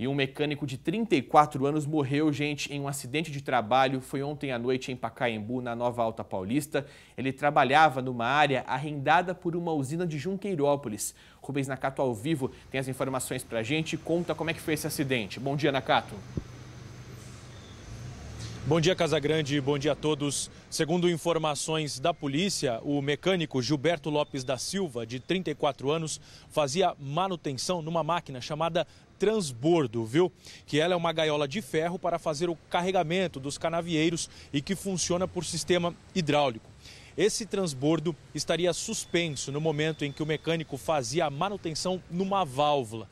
E um mecânico de 34 anos morreu, gente, em um acidente de trabalho. Foi ontem à noite em Pacaembu, na Nova Alta Paulista. Ele trabalhava numa área arrendada por uma usina de Junqueirópolis. Rubens Nakato, ao vivo, tem as informações pra gente e conta como é que foi esse acidente. Bom dia, Nakato. Bom dia, Casagrande, bom dia a todos. Segundo informações da polícia, o mecânico Gilberto Lopes da Silva, de 34 anos, fazia manutenção numa máquina chamada transbordo, viu? Que ela é uma gaiola de ferro para fazer o carregamento dos canavieiros e que funciona por sistema hidráulico. Esse transbordo estaria suspenso no momento em que o mecânico fazia a manutenção numa válvula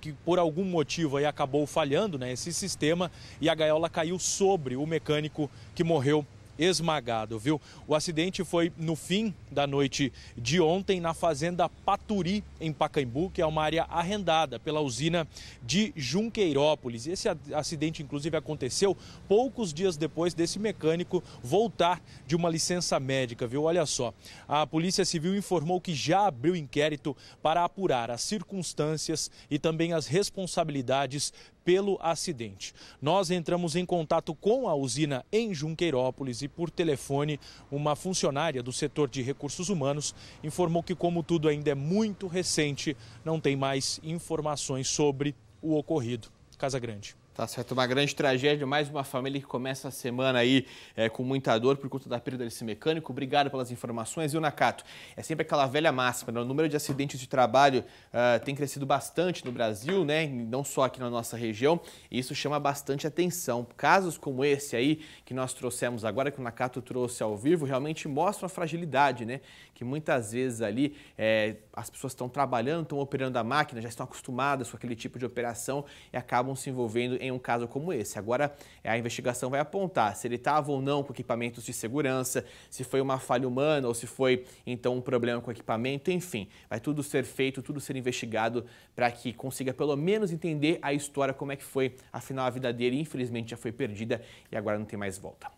que por algum motivo aí acabou falhando, né, esse sistema, e a gaiola caiu sobre o mecânico que morreu esmagado, viu? O acidente foi no fim da noite de ontem na fazenda Paturi, em Pacaembu, que é uma área arrendada pela usina de Junqueirópolis. Esse acidente, inclusive, aconteceu poucos dias depois desse mecânico voltar de uma licença médica, viu? Olha só, a Polícia Civil informou que já abriu inquérito para apurar as circunstâncias e também as responsabilidades pelo acidente. Nós entramos em contato com a usina em Junqueirópolis e por telefone, uma funcionária do setor de recursos humanos informou que, como tudo ainda é muito recente, não tem mais informações sobre o ocorrido. Casa Grande. Tá certo, uma grande tragédia, mais uma família que começa a semana aí é, com muita dor por conta da perda desse mecânico. Obrigado pelas informações. E o Nakato, é sempre aquela velha máxima, né? o número de acidentes de trabalho uh, tem crescido bastante no Brasil, né? não só aqui na nossa região, e isso chama bastante atenção. Casos como esse aí que nós trouxemos agora, que o Nakato trouxe ao vivo, realmente mostram a fragilidade, né? que muitas vezes ali é, as pessoas estão trabalhando, estão operando a máquina, já estão acostumadas com aquele tipo de operação e acabam se envolvendo em em um caso como esse. Agora, a investigação vai apontar se ele estava ou não com equipamentos de segurança, se foi uma falha humana ou se foi, então, um problema com o equipamento, enfim. Vai tudo ser feito, tudo ser investigado para que consiga, pelo menos, entender a história, como é que foi. Afinal, a vida dele, infelizmente, já foi perdida e agora não tem mais volta.